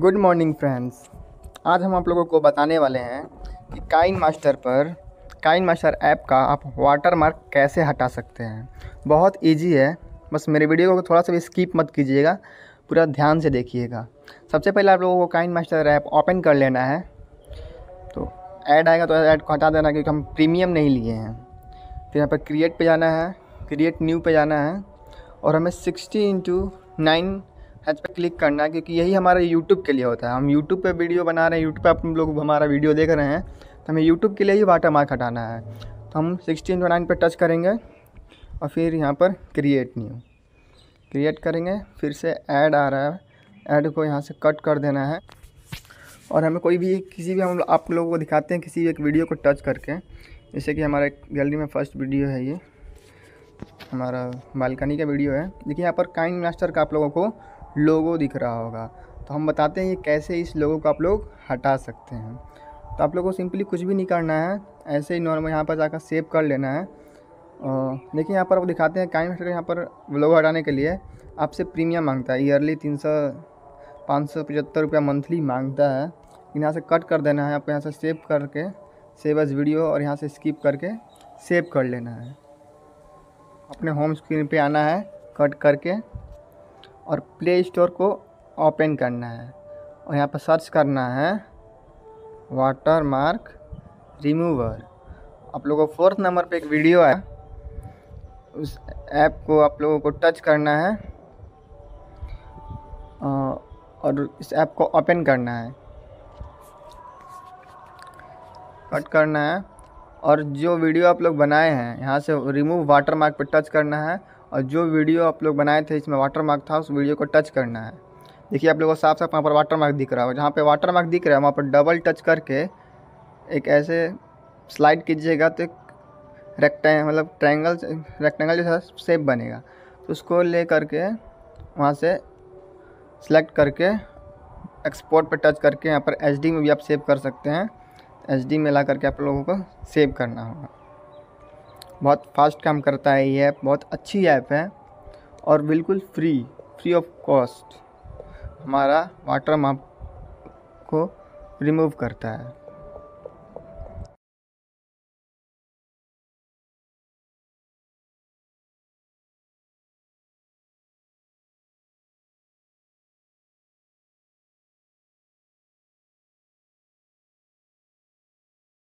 good morning friends आज हम आप लोगों को बताने वाले हैं कि काइन मास्टर पर काइन मास्टर ऐप का आप वाटर मार्क कैसे हटा सकते हैं बहुत ईजी है बस मेरे वीडियो को थोड़ा सा भी स्किप मत कीजिएगा पूरा ध्यान से देखिएगा सबसे पहले आप लोगों को काइन मास्टर ऐप ओपन कर लेना है तो ऐड आएगा तो ऐड को हटा देना क्योंकि हम प्रीमियम नहीं लिए हैं फिर तो यहाँ पर क्रिएट पर जाना है क्रिएट न्यू पर जाना है और हमें सिक्सटी इंटू नाइन एच पर क्लिक करना है क्योंकि यही हमारे यूट्यूब के लिए होता है हम यूट्यूब पर वीडियो बना रहे हैं यूट्यूब पर आप लोग हमारा वीडियो देख रहे हैं तो हमें यूट्यूब के लिए ही वाटर मार्क हटाना है तो हम सिक्सटीन टू नाइन पर टच करेंगे और फिर यहाँ पर क्रिएट न्यू क्रिएट करेंगे फिर से ऐड आ रहा है ऐड को यहाँ से कट कर देना है और हमें कोई भी किसी भी हम आप लोगों को दिखाते हैं किसी भी एक वीडियो को टच करके जैसे कि हमारा गैलरी में फर्स्ट वीडियो है ये हमारा बालकनी का वीडियो है देखिए यहाँ पर काइंड मास्टर का आप लोगों को लोगो दिख रहा होगा तो हम बताते हैं ये कैसे इस लोगो को आप लोग हटा सकते हैं तो आप लोगों को सिंपली कुछ भी नहीं करना है ऐसे ही नॉर्मल यहाँ पर जाकर सेव कर लेना है लेकिन यहाँ पर आप दिखाते हैं काइन हटकर यहाँ पर लोगो हटाने के लिए आपसे प्रीमियम मांगता है ईयरली तीन सौ पाँच सौ पचहत्तर रुपया मंथली मांगता है यहाँ से कट कर देना है आपको यहाँ से सेव करके सेव एज वीडियो और यहाँ से स्किप करके सेव कर लेना है अपने होम स्क्रीन पे आना है कट करके और प्ले स्टोर को ओपन करना है और यहाँ पर सर्च करना है वाटर मार्क रिमूवर आप लोगों को फोर्थ नंबर पे एक वीडियो है उस ऐप को आप लोगों को टच करना है और इस ऐप को ओपन करना है कट करना है और जो वीडियो आप लोग बनाए हैं यहाँ से रिमूव वाटर मार्क पर टच करना है और जो वीडियो आप लोग बनाए थे इसमें वाटर मार्क था उस वीडियो को टच करना है देखिए आप लोगों को साफ साफ वहाँ पर वाटर मार्क दिख रहा है जहाँ पर वाटर मार्क दिख रहा है वहाँ पर डबल टच करके एक ऐसे स्लाइड कीजिएगा तो एक रेक्टें मतलब ट्रायंगल रेक्टेंगल जैसा सेप बनेगा तो उसको ले करके वहाँ से सेलेक्ट करके एक्सपोर्ट पर टच करके यहाँ पर एच में भी आप सेव कर सकते हैं एच में ला करके आप लोगों को सेव करना होगा बहुत फास्ट काम करता है ये ऐप बहुत अच्छी ऐप है और बिल्कुल फ्री फ्री ऑफ कॉस्ट हमारा वाटर माप को रिमूव करता है